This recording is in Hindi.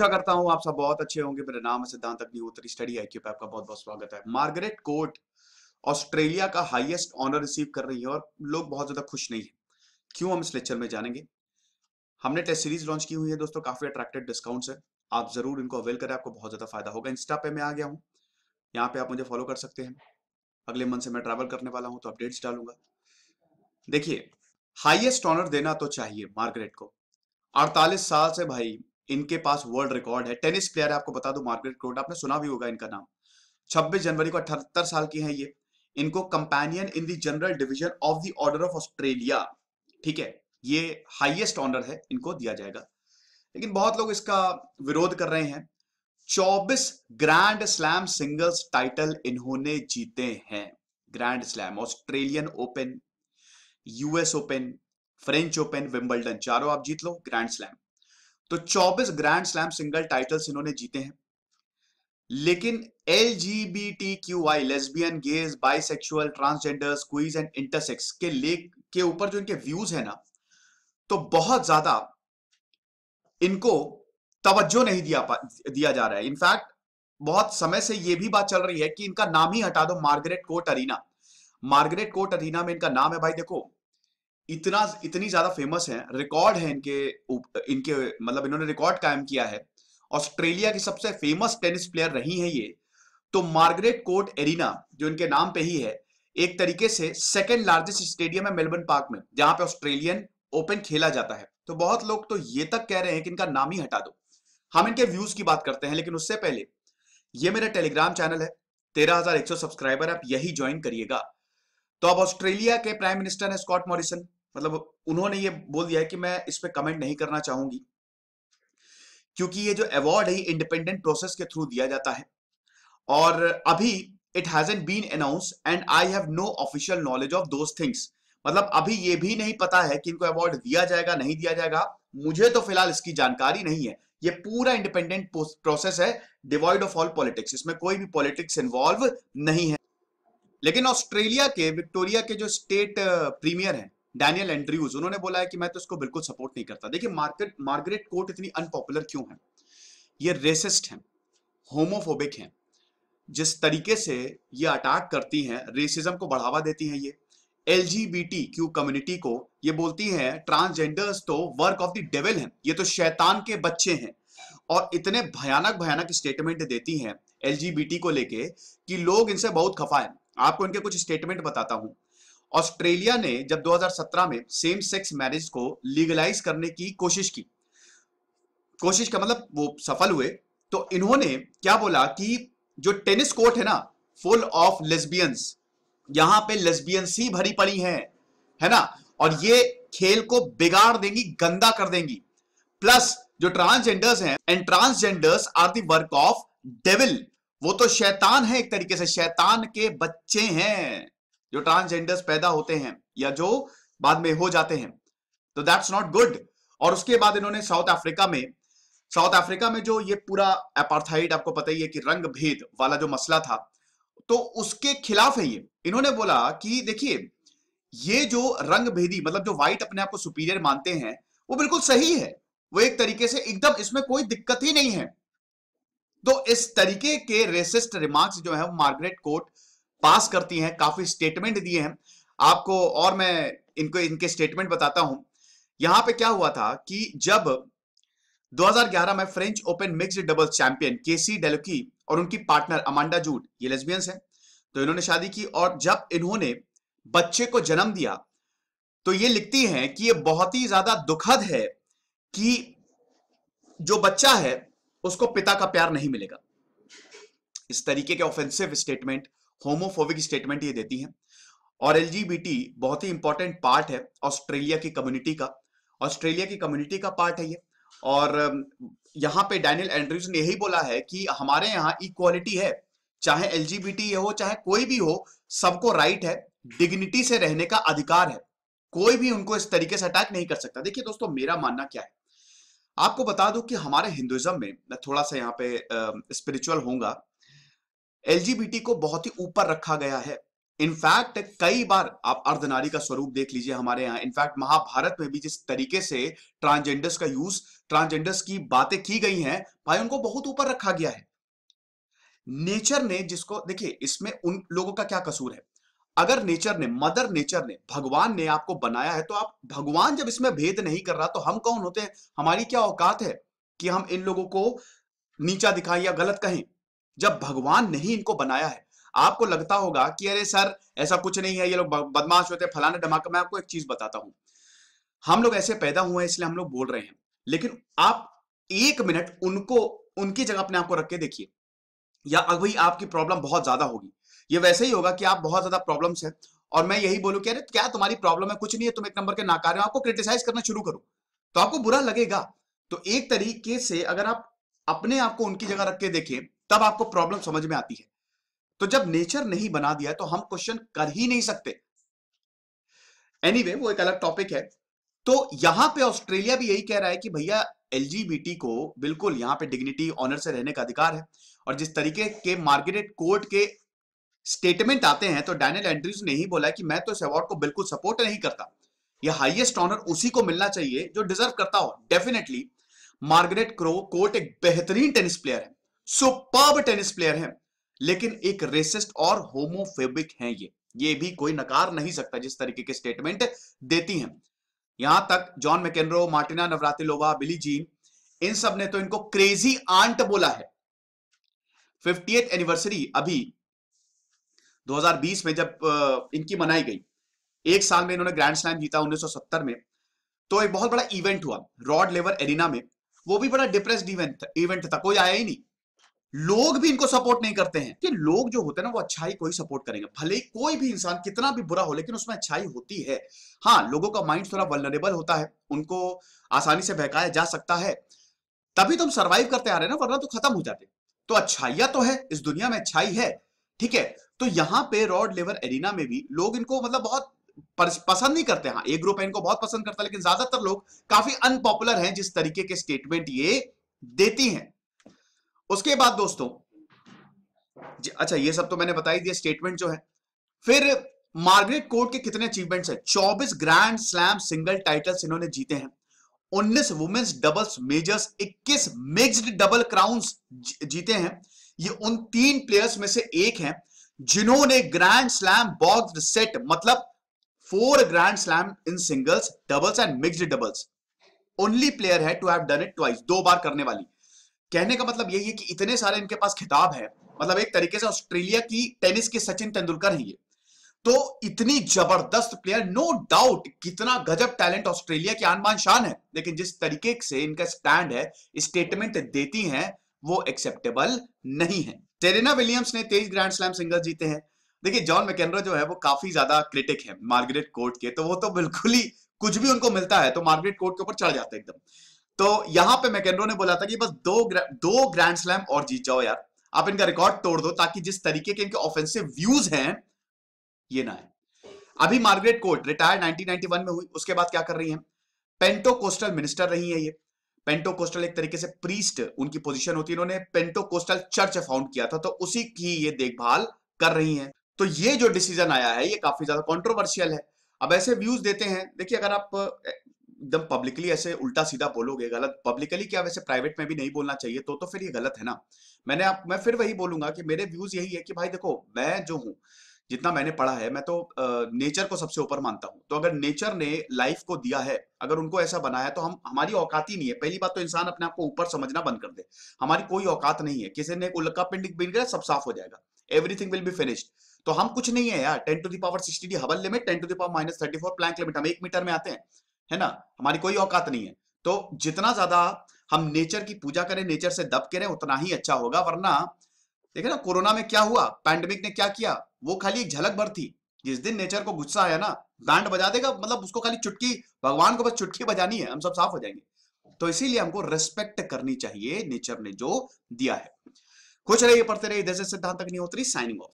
अच्छा करता हूं आप सब बहुत अच्छे होंगे मेरा नाम है सिद्धांत अग्निहोत्री स्टडी आई पे आपका बहुत बहुत स्वागत है मार्गरेट कोर्ट ऑस्ट्रेलिया का हाईएस्ट ऑनर रिसीव कर रही है और लोग बहुत ज्यादा खुश नहीं है क्यों हम इस लेक्चर में जानेंगे हमने टेस्ट सीरीज लॉन्च की हुई है दोस्तों काफी अट्रैक्टेड डिस्काउंट है आप जरूर इनको अवेल करें आपको बहुत ज्यादा फायदा होगा इंस्टा पे मैं आ गया हूँ यहाँ पे आप मुझे फॉलो कर सकते हैं अगले मंथ से मैं ट्रैवल करने वाला हूँ तो अपडेट्स डालूंगा देखिए हाईएस्ट ऑनर देना तो चाहिए मार्गरेट को 48 साल से भाई इनके पास वर्ल्ड रिकॉर्ड है टेनिस प्लेयर है आपको बता दूं मार्गरेट क्रोड आपने सुना भी होगा इनका नाम 26 जनवरी को अठहत्तर साल की है ये इनको companion in the general division of the Order of Australia ठीक है ये हाइएस्ट ऑनर है इनको दिया जाएगा लेकिन बहुत लोग इसका विरोध कर रहे हैं 24 ग्रैंड स्लैम सिंगल्स टाइटल इन्होंने जीते हैं Grand Slam Australian Open US Open French Open Wimbledon चारों आप जीत लो ग्रैंड स्लैम तो 24 ग्रैंड स्लैम सिंगल टाइटल्स इन्होंने जीते हैं लेकिन L G B T Q I lesbian gays bisexual transgender queers and intersex के लेख के ऊपर जो इनके व्यूज है ना तो बहुत ज्यादा इनको तवज्जो नहीं दिया दिया जा रहा है इनफैक्ट बहुत समय से यह भी बात चल रही है कि इनका नाम ही हटा दो Margaret Court Arena Margaret Court Arena में इनका नाम है भाई देखो इतना इतनी ज्यादा फेमस है रिकॉर्ड है इनके इनके मतलब इन्होंने रिकॉर्ड कायम किया है ऑस्ट्रेलिया की सबसे फेमस टेनिस प्लेयर रही है ये तो मार्गरेट कोर्ट एरिना जो इनके नाम पे ही है एक तरीके से सेकेंड लार्जेस्ट स्टेडियम है मेलबर्न पार्क में जहां पे ऑस्ट्रेलियन ओपन खेला जाता है तो बहुत लोग तो ये तक कह रहे हैं कि इनका नाम ही हटा दो हम इनके व्यूज की बात करते हैं लेकिन उससे पहले ये मेरा टेलीग्राम चैनल है तेरह सब्सक्राइबर आप यही ज्वाइन करिएगा तो अब ऑस्ट्रेलिया के प्राइम मिनिस्टर है स्कॉट मॉरिसन मतलब उन्होंने ये बोल दिया है कि मैं इस पर कमेंट नहीं करना चाहूंगी क्योंकि ये जो अवार्ड है इंडिपेंडेंट प्रोसेस के थ्रू दिया जाता है और अभी it hasn't been announce and I have no official knowledge of those things मतलब अभी ये भी नहीं पता है कि इनको अवार्ड दिया जाएगा नहीं दिया जाएगा मुझे तो फिलहाल इसकी जानकारी नहीं है ये पूरा independent process divide of all ऑल पॉलिटिक्स इसमें कोई भी पॉलिटिक्स इन्वॉल्व नहीं है लेकिन ऑस्ट्रेलिया के विक्टोरिया के जो स्टेट प्रीमियर हैं डैनियल एंड्रयूज उन्होंने बोला है कि मैं तो इसको बिल्कुल सपोर्ट नहीं करता देखिए मार्केट मार्गरेट कोर्ट इतनी अनपॉपुलर क्यों है ये रेसिस्ट हैं होमोफोबिक हैं जिस तरीके से ये अटैक करती हैं रेसिज्म को बढ़ावा देती हैं ये एल क्यू कम्युनिटी को ये बोलती हैं ट्रांसजेंडर्स तो वर्क ऑफ द डेविल हैं ये तो शैतान के बच्चे हैं और इतने भयानक भयानक स्टेटमेंट देती हैं एल को लेके कि लोग इनसे बहुत खफा है आपको इनके कुछ स्टेटमेंट बताता हूँ ऑस्ट्रेलिया ने जब 2017 में सेम सेक्स मैरिज को लीगलाइज करने की कोशिश की कोशिश का मतलब वो सफल हुए तो इन्होंने क्या बोला कि जो टेनिस कोर्ट है ना फुल ऑफ लेस्बियंस यहां पे लेस्बियंस ही भरी पड़ी हैं है ना और ये खेल को बिगाड़ देंगी गंदा कर देंगी प्लस जो ट्रांसजेंडर्स हैं and transgenders are the work of devil वो तो शैतान है एक तरीके से शैतान के बच्चे हैं जो ट्रांसजेंडर्स पैदा होते हैं या जो बाद में हो जाते हैं तो दैट्स नॉट गुड और उसके बाद इन्होंने साउथ अफ्रीका में साउथ अफ्रीका में जो ये पूरा अपार्थाइड आपको पता ही है कि रंग भेद वाला जो मसला था तो उसके खिलाफ है ये इन्होंने बोला कि देखिए ये जो रंग भेदी मतलब जो व्हाइट अपने आप को सुपीरियर मानते हैं वो बिल्कुल सही है वो एक तरीके से एकदम इसमें कोई दिक्कत ही नहीं है तो इस तरीके के रेसिस्ट रिमार्क्स जो है मार्गरेट कोर्ट पास करती हैं काफी स्टेटमेंट दिए हैं आपको और मैं इनको इनके स्टेटमेंट बताता हूं यहां पे क्या हुआ था कि जब 2011 में French open mix double champion Casey Dellacqua और उनकी पार्टनर अमांडा जूट ये लेस्बियंस हैं तो इन्होंने शादी की और जब इन्होंने बच्चे को जन्म दिया तो ये लिखती हैं कि ये बहुत ही ज्यादा दुखद है कि जो बच्चा है उसको पिता का प्यार नहीं मिलेगा इस तरीके के ऑफेंसिव स्टेटमेंट होमोफोबिक स्टेटमेंट ये देती हैं और एल बहुत ही इंपॉर्टेंट पार्ट है ऑस्ट्रेलिया की कम्युनिटी का ऑस्ट्रेलिया की कम्युनिटी का पार्ट है ये और यहाँ पे डैनियल एंड्रयूज ने यही बोला है कि हमारे यहाँ इक्वालिटी है चाहे एल ये हो चाहे कोई भी हो सबको राइट है डिग्निटी से रहने का अधिकार है कोई भी उनको इस तरीके से अटैक नहीं कर सकता देखिए दोस्तों मेरा मानना क्या है आपको बता दूं कि हमारे हिंदुइज्म में थोड़ा सा यहाँ पे स्पिरिचुअल होगा एलजीबीटी को बहुत ही ऊपर रखा गया है इनफैक्ट कई बार आप अर्धनारी का स्वरूप देख लीजिए हमारे यहाँ इनफैक्ट महाभारत में भी जिस तरीके से ट्रांसजेंडर्स का यूज ट्रांसजेंडर्स की बातें की गई हैं भाई उनको बहुत ऊपर रखा गया है नेचर ने जिसको देखिए इसमें उन लोगों का क्या कसूर है अगर नेचर ने मदर नेचर ने भगवान ने आपको बनाया है तो आप भगवान जब इसमें भेद नहीं कर रहा तो हम कौन होते हैं हमारी क्या औकात है कि हम इन लोगों को नीचा दिखाएं या गलत कहें जब भगवान ने ही इनको बनाया है आपको लगता होगा कि अरे सर ऐसा कुछ नहीं है ये लोग बदमाश होते हैं फलाना धमाका मैं आपको एक चीज बताता हूं हम लोग ऐसे पैदा हुए इसलिए हम लोग बोल रहे हैं लेकिन आप एक मिनट उनको उनकी जगह अपने को रख के देखिए या अभी आपकी प्रॉब्लम बहुत ज्यादा होगी ये वैसे ही होगा कि आप बहुत ज्यादा प्रॉब्लम्स है और मैं यही बोलूं कि अरे क्या तुम्हारी प्रॉब्लम है कुछ नहीं है तुम एक नंबर के नाकार हो आपको क्रिटिसाइज करना शुरू करो तो आपको बुरा लगेगा तो एक तरीके से अगर आप अपने आप को उनकी जगह रख के देखें तब आपको प्रॉब्लम समझ में आती है तो जब नेचर नहीं बना दिया तो हम क्वेश्चन कर ही नहीं सकते एनीवे anyway, वो एक अलग टॉपिक है तो यहां पे ऑस्ट्रेलिया भी यही कह रहा है कि भैया एलजीबीटी को बिल्कुल यहां पे डिग्निटी ऑनर से रहने का अधिकार है और जिस तरीके के मार्गरेट कोर्ट के स्टेटमेंट आते हैं तो डैनियल एंड्रीज ने ही बोला कि मैं तो इस अवार्ड को बिल्कुल सपोर्ट नहीं करता यह हाईएस्ट ऑनर उसी को मिलना चाहिए जो डिजर्व करता हो डेफिनेटली मार्गरेट क्रो कोर्ट एक बेहतरीन टेनिस प्लेयर है सुपर्ब टेनिस प्लेयर हैं लेकिन एक रेसिस्ट और होमोफेबिक हैं ये ये भी कोई नकार नहीं सकता जिस तरीके के स्टेटमेंट देती हैं यहां तक John McEnroe Martina Navratilova Billie Jean इन सब ने तो इनको क्रेजी आंट बोला है फिफ्टी एनिवर्सरी अभी 2020 में जब इनकी मनाई गई एक साल में इन्होंने ग्रैंड स्लैम जीता 1970 में तो एक बहुत बड़ा इवेंट हुआ रॉड लेवर एरिना में वो भी बड़ा डिप्रेस्ड इवेंट इवेंट था कोई आया ही नहीं लोग भी इनको सपोर्ट नहीं करते हैं कि लोग जो होते हैं ना वो अच्छाई को ही सपोर्ट करेंगे भले ही कोई भी इंसान कितना भी बुरा हो लेकिन उसमें अच्छाई होती है हाँ लोगों का माइंड थोड़ा वलनरेबल होता है उनको आसानी से बहकाया जा सकता है तभी तुम तो सर्वाइव करते आ रहे ना वरना तो खत्म हो जाते तो अच्छाइया तो है इस दुनिया में अच्छाई है ठीक है तो यहाँ पे रॉड लेवर एरिना में भी लोग इनको मतलब बहुत पसंद नहीं करते हाँ एक ग्रुप है इनको बहुत पसंद करता है लेकिन ज्यादातर लोग काफी अनपॉपुलर हैं जिस तरीके के स्टेटमेंट ये देती हैं उसके बाद दोस्तों अच्छा ये सब तो मैंने बताई दिया स्टेटमेंट जो है फिर मार्गरेट कोर्ट के कितने अचीवमेंट्स है 24 ग्रैंड स्लैम सिंगल टाइटल्स इन्होंने जीते हैं 19 women's doubles majors 21 mixed double crowns जीते हैं ये उन तीन प्लेयर्स में से एक हैं जिन्होंने ग्रैंड स्लैम बॉक्स सेट मतलब four grand slam in singles doubles and mixed doubles only player है to have done it twice दो बार करने वाली कहने का मतलब यही है कि इतने सारे इनके पास खिताब है मतलब एक तरीके से ऑस्ट्रेलिया की टेनिस के सचिन तेंदुलकर है ये तो इतनी जबरदस्त प्लेयर नो डाउट कितना गजब टैलेंट ऑस्ट्रेलिया की आनबान शान है लेकिन जिस तरीके से इनका स्टैंड है स्टेटमेंट देती हैं वो एक्सेप्टेबल नहीं है टेरेना विलियम्स ने तेईस ग्रैंड स्लैम सिंगल जीते हैं देखिए जॉन मैकेनरा जो है वो काफी ज्यादा क्रिटिक है मार्गरेट कोर्ट के तो वो तो बिल्कुल ही कुछ भी उनको मिलता है तो मार्गरेट कोर्ट के ऊपर चढ़ जाते हैं एकदम तो यहां पे मैकेनरो ने बोला था कि बस दो ग्रा, दो ग्रैंड स्लैम और जीत जाओ यार आप इनका रिकॉर्ड तोड़ दो ताकि जिस तरीके के इनके ऑफेंसिव व्यूज हैं ये ना है अभी मार्गरेट कोर्ट रिटायर 1991 में हुई उसके बाद क्या कर रही हैं पेंटो कोस्टल मिनिस्टर रही है ये पेंटो कोस्टल एक तरीके से प्रीस्ट उनकी पोजीशन होती है इन्होंने पेंटो कोस्टल चर्च फाउंड किया था तो उसी की ये देखभाल कर रही है तो ये जो डिसीजन आया है ये काफी ज्यादा कॉन्ट्रोवर्शियल है अब ऐसे व्यूज देते हैं देखिए अगर आप एकदम पब्लिकली ऐसे उल्टा सीधा बोलोगे गलत पब्लिकली क्या वैसे प्राइवेट में भी नहीं बोलना चाहिए तो तो फिर ये गलत है ना मैंने आप मैं फिर वही बोलूंगा कि मेरे व्यूज यही है कि भाई देखो मैं जो हूँ जितना मैंने पढ़ा है मैं तो नेचर को सबसे ऊपर मानता हूँ तो अगर नेचर ने लाइफ को दिया है अगर उनको ऐसा बनाया तो हम हमारी औकात ही नहीं है पहली बात तो इंसान अपने आप को ऊपर समझना बंद कर दे हमारी कोई औकात नहीं है किसी ने उल्का पिंड बिन गया सब साफ हो जाएगा एवरीथिंग विल बी फिनिश्ड तो हम कुछ नहीं है यार टेन टू दावर सिक्सटी डी हवल limit ten to the power minus thirty four Planck limit हम एक मीटर में आते हैं है ना हमारी कोई औकात नहीं है तो जितना ज्यादा हम नेचर की पूजा करें नेचर से दब रहें उतना ही अच्छा होगा वरना देखे ना कोरोना में क्या हुआ पैंडमिक ने क्या किया वो खाली एक झलक भर थी जिस दिन नेचर को गुस्सा आया ना बैंड बजा देगा मतलब उसको खाली चुटकी भगवान को बस चुटकी बजानी है हम सब साफ हो जाएंगे तो इसीलिए हमको रेस्पेक्ट करनी चाहिए नेचर ने जो दिया है खुश रहिए पढ़ते रहिए सिद्धांत अग्निहोत्री साइनिंग ऑफ